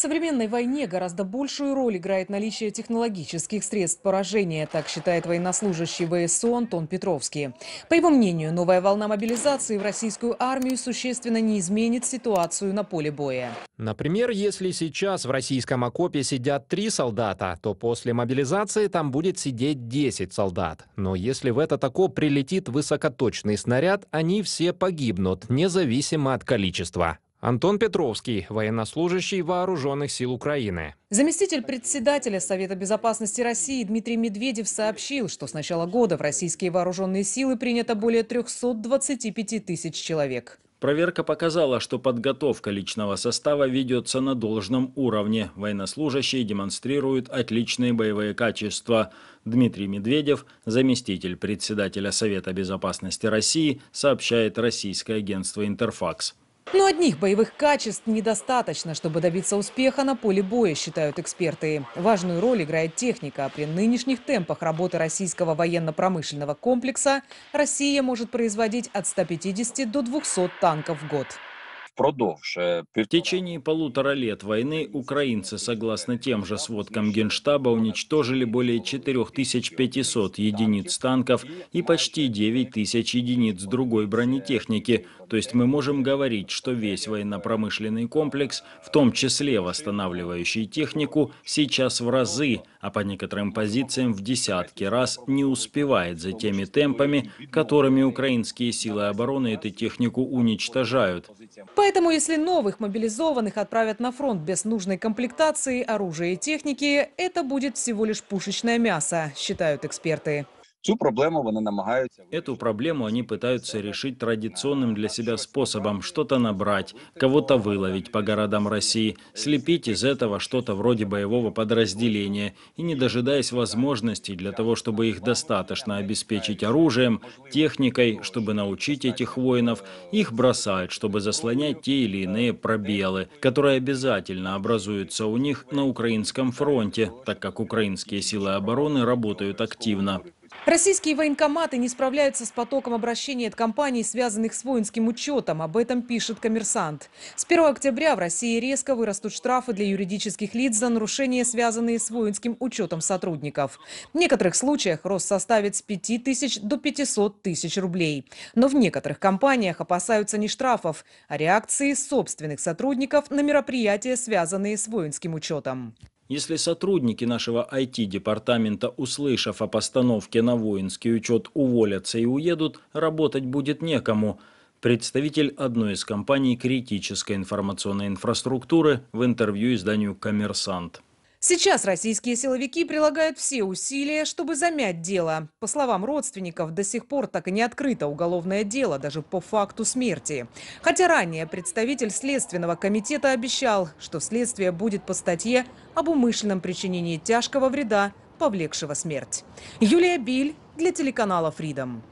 современной войне гораздо большую роль играет наличие технологических средств поражения, так считает военнослужащий ВСУ Антон Петровский. По его мнению, новая волна мобилизации в российскую армию существенно не изменит ситуацию на поле боя. Например, если сейчас в российском окопе сидят три солдата, то после мобилизации там будет сидеть 10 солдат. Но если в этот окоп прилетит высокоточный снаряд, они все погибнут, независимо от количества. Антон Петровский, военнослужащий Вооруженных сил Украины. Заместитель председателя Совета безопасности России Дмитрий Медведев сообщил, что с начала года в российские вооруженные силы принято более 325 тысяч человек. Проверка показала, что подготовка личного состава ведется на должном уровне. Военнослужащие демонстрируют отличные боевые качества. Дмитрий Медведев, заместитель председателя Совета безопасности России, сообщает российское агентство «Интерфакс». Но одних боевых качеств недостаточно, чтобы добиться успеха на поле боя, считают эксперты. Важную роль играет техника. А при нынешних темпах работы российского военно-промышленного комплекса Россия может производить от 150 до 200 танков в год. В течение полутора лет войны украинцы, согласно тем же сводкам Генштаба, уничтожили более 4500 единиц танков и почти 9000 единиц другой бронетехники. То есть мы можем говорить, что весь военно-промышленный комплекс, в том числе восстанавливающий технику, сейчас в разы, а по некоторым позициям в десятки раз не успевает за теми темпами, которыми украинские силы обороны эту технику уничтожают. Поэтому если новых мобилизованных отправят на фронт без нужной комплектации, оружия и техники, это будет всего лишь пушечное мясо, считают эксперты. Цю проблему они намагаются... Эту проблему они пытаются решить традиционным для себя способом что-то набрать, кого-то выловить по городам России, слепить из этого что-то вроде боевого подразделения и не дожидаясь возможностей для того, чтобы их достаточно обеспечить оружием, техникой, чтобы научить этих воинов, их бросают, чтобы заслонять те или иные пробелы, которые обязательно образуются у них на украинском фронте, так как украинские силы обороны работают активно. Российские военкоматы не справляются с потоком обращений от компаний, связанных с воинским учетом. Об этом пишет «Коммерсант». С 1 октября в России резко вырастут штрафы для юридических лиц за нарушения, связанные с воинским учетом сотрудников. В некоторых случаях рост составит с 5 тысяч до 500 тысяч рублей. Но в некоторых компаниях опасаются не штрафов, а реакции собственных сотрудников на мероприятия, связанные с воинским учетом. Если сотрудники нашего IT-департамента, услышав о постановке на воинский учет, уволятся и уедут, работать будет некому. Представитель одной из компаний критической информационной инфраструктуры в интервью изданию «Коммерсант». Сейчас российские силовики прилагают все усилия, чтобы замять дело. По словам родственников, до сих пор так и не открыто уголовное дело, даже по факту смерти. Хотя ранее представитель Следственного комитета обещал, что следствие будет по статье об умышленном причинении тяжкого вреда, повлекшего смерть. Юлия Биль для телеканала Freedom.